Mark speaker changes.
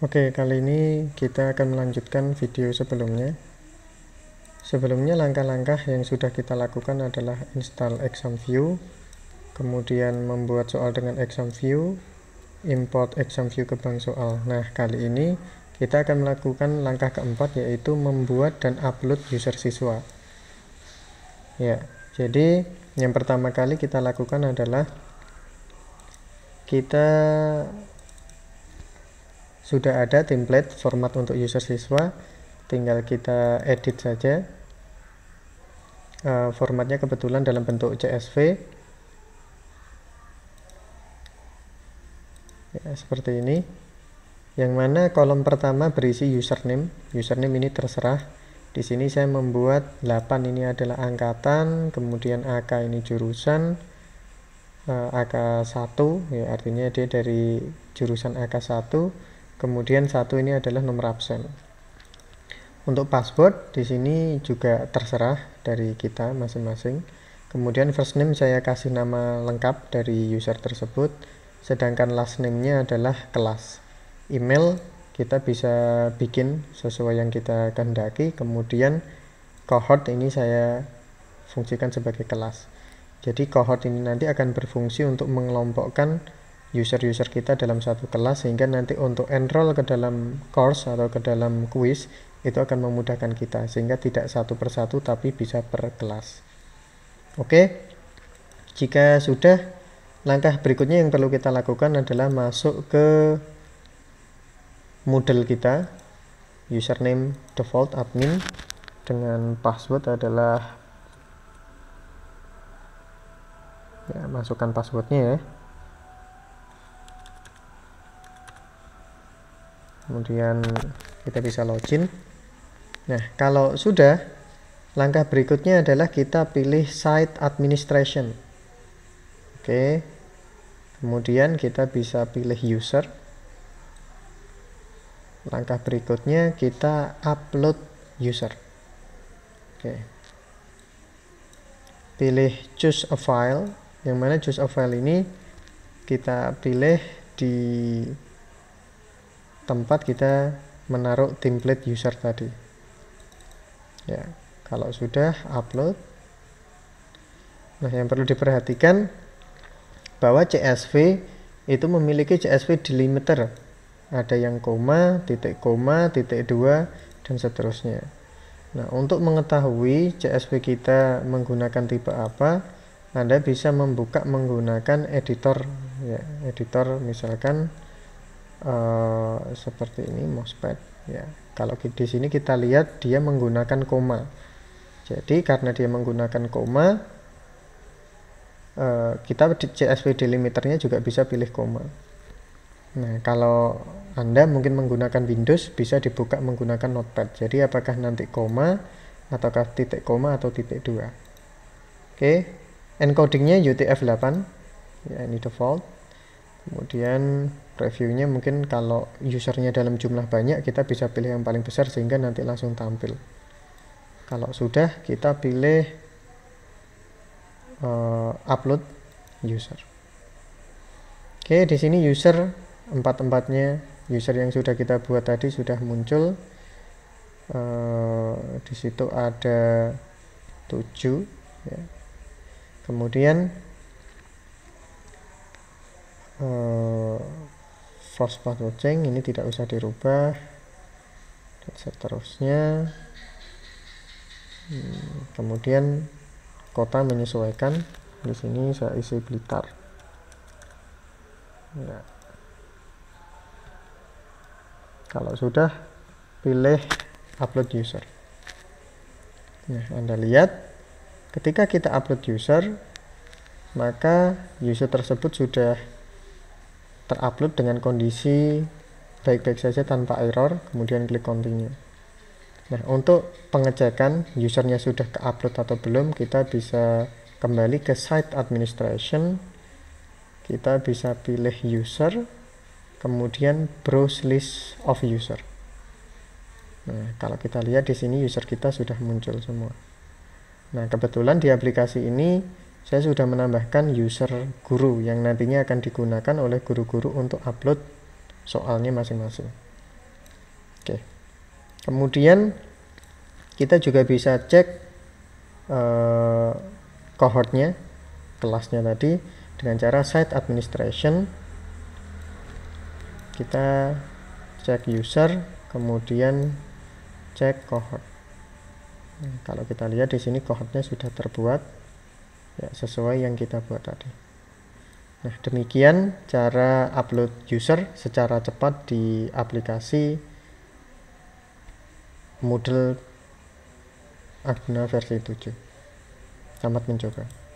Speaker 1: Oke, kali ini kita akan melanjutkan video sebelumnya. Sebelumnya langkah-langkah yang sudah kita lakukan adalah install ExamView, kemudian membuat soal dengan ExamView, import ExamView ke bank soal. Nah, kali ini kita akan melakukan langkah keempat yaitu membuat dan upload user siswa. Ya, jadi yang pertama kali kita lakukan adalah kita sudah ada template format untuk user siswa tinggal kita edit saja eh, formatnya kebetulan dalam bentuk CSV ya, seperti ini yang mana kolom pertama berisi username username ini terserah di sini saya membuat 8 ini adalah angkatan kemudian AK ini jurusan eh, AK1 ya artinya dia dari jurusan AK1 kemudian satu ini adalah nomor absen untuk password di sini juga terserah dari kita masing-masing kemudian first name saya kasih nama lengkap dari user tersebut sedangkan last name-nya adalah kelas email kita bisa bikin sesuai yang kita kehendaki kemudian cohort ini saya fungsikan sebagai kelas jadi cohort ini nanti akan berfungsi untuk mengelompokkan user-user kita dalam satu kelas sehingga nanti untuk enroll ke dalam course atau ke dalam quiz itu akan memudahkan kita sehingga tidak satu persatu tapi bisa per kelas oke okay? jika sudah langkah berikutnya yang perlu kita lakukan adalah masuk ke model kita username default admin dengan password adalah ya, masukkan passwordnya ya kemudian kita bisa login nah kalau sudah langkah berikutnya adalah kita pilih site administration oke kemudian kita bisa pilih user langkah berikutnya kita upload user oke pilih choose a file yang mana choose a file ini kita pilih di tempat kita menaruh template user tadi ya kalau sudah upload nah yang perlu diperhatikan bahwa CSV itu memiliki CSV delimiter ada yang koma, titik koma, titik dua, dan seterusnya. Nah, untuk mengetahui CSV kita menggunakan tipe apa, Anda bisa membuka menggunakan editor, ya, editor misalkan Eh, seperti ini MOSFET ya kalau di sini kita lihat dia menggunakan koma jadi karena dia menggunakan koma eh, kita di CSV delimiternya juga bisa pilih koma nah kalau anda mungkin menggunakan Windows bisa dibuka menggunakan notepad jadi apakah nanti koma ataukah titik koma atau titik dua oke okay. encodingnya UTF-8 ya ini default kemudian reviewnya mungkin kalau usernya dalam jumlah banyak kita bisa pilih yang paling besar sehingga nanti langsung tampil kalau sudah kita pilih uh, upload user oke di sini user empat-empatnya user yang sudah kita buat tadi sudah muncul uh, di situ ada 7 ya. kemudian eh, force path loading ini tidak usah dirubah dan seterusnya hmm, kemudian kota menyesuaikan di sini saya isi Blitar ya. kalau sudah pilih upload user nah Anda lihat ketika kita upload user maka user tersebut sudah terupload dengan kondisi baik-baik saja tanpa error kemudian klik continue nah untuk pengecekan usernya sudah ke atau belum kita bisa kembali ke site administration kita bisa pilih user kemudian browse list of user nah kalau kita lihat di sini user kita sudah muncul semua nah kebetulan di aplikasi ini saya sudah menambahkan user guru yang nantinya akan digunakan oleh guru-guru untuk upload soalnya masing-masing oke kemudian kita juga bisa cek uh, eh, cohortnya kelasnya tadi dengan cara site administration kita cek user kemudian cek cohort nah, kalau kita lihat di sini cohortnya sudah terbuat ya, sesuai yang kita buat tadi nah demikian cara upload user secara cepat di aplikasi Moodle Arduino versi 7 selamat mencoba